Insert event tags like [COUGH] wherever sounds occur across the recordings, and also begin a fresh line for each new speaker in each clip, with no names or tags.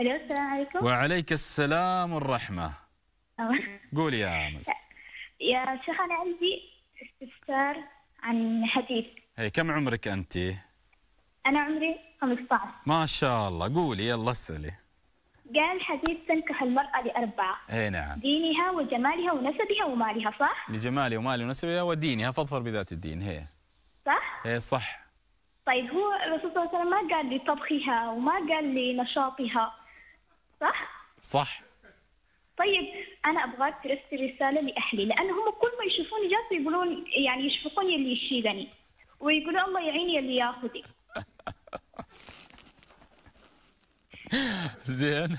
الو السلام عليكم
وعليك السلام والرحمة [LAUGHS] قولي يا
أمل يا شيخ أنا عندي استفسار عن حديث
هي كم عمرك أنت؟
أنا عمري 15
ما شاء الله قولي يلا اسألي
قال حديث تنكح المرأة لأربعة أي نعم دينها وجمالها ونسبها ومالها صح؟
لجمالها ومالها ونسبها ودينها فاظفر بذات الدين هي صح؟ اي صح
طيب هو الرسول صلى الله عليه وسلم ما قال لطبخها وما قال لنشاطها صح؟ صح طيب انا ابغاك ترسل رساله لاهلي لان هم كل ما يشوفوني جالسه يقولون يعني يشفقون يلي يشيلني ويقولوا الله يعيني اللي ياخذي [LAUGHS] زين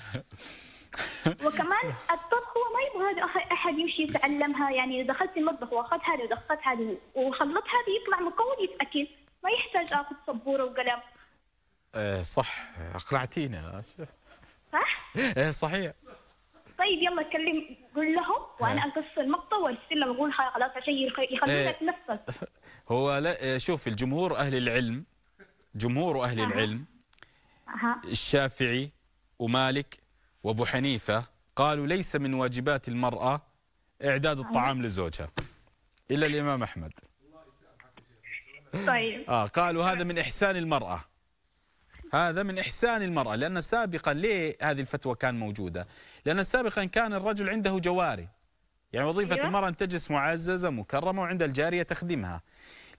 وكمان الطبخ هو ما يبغى احد يمشي يتعلمها يعني اذا دخلت المطبخ واخذت هذه ودخلت هذه وخلطت هذه يطلع مكون اكل ما يحتاج اخذ سبوره وقلم.
إيه، صح اقنعتينا اسف. [LAUGHS] إيه، صحيح
طيب يلا كلم قول لهم وانا اقص المقطع وارسل لهم اقول خلاص عشان يخلونا إيه.
نفسك [LAUGHS] هو لا إيه، شوف الجمهور اهل العلم جمهور اهل أه. العلم أه. الشافعي ومالك وابو حنيفه قالوا ليس من واجبات المراه اعداد الطعام أه. لزوجها الا الامام احمد طيب اه قالوا هذا من احسان المراه هذا من إحسان المرأة لأن سابقا ليه هذه الفتوى كان موجودة لأن سابقا كان الرجل عنده جواري يعني وظيفة أيوة. المرأة أن تجلس معززة مكرمة وعند الجارية تخدمها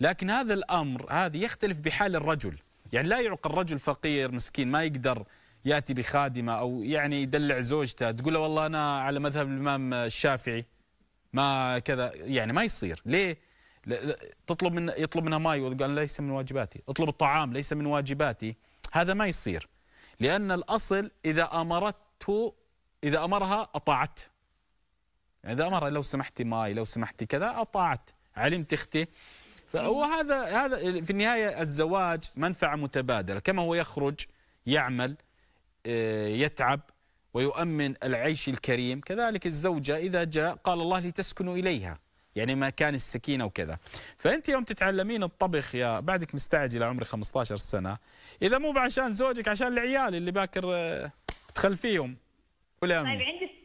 لكن هذا الأمر هذا يختلف بحال الرجل يعني لا يعقل الرجل فقير مسكين ما يقدر ياتي بخادمه او يعني يدلع زوجته تقول له والله انا على مذهب الامام الشافعي ما كذا يعني ما يصير ليه تطلب من يطلب منها ماي وقال ليس من واجباتي اطلب الطعام ليس من واجباتي هذا ما يصير لأن الأصل إذا أمرته إذا أمرها أطاعت يعني إذا أمرها لو سمحتي ماي لو سمحتي كذا أطاعت علمت أختي وهذا هذا في النهاية الزواج منفعة متبادلة كما هو يخرج يعمل آه، يتعب ويؤمن العيش الكريم كذلك الزوجة إذا جاء قال الله لتسكنوا إليها يعني مكان السكينه وكذا فانت يوم تتعلمين الطبخ يا بعدك مستعجله عمري 15 سنه اذا مو عشان زوجك عشان العيال اللي باكر آه، تخلفيهم طيب عندي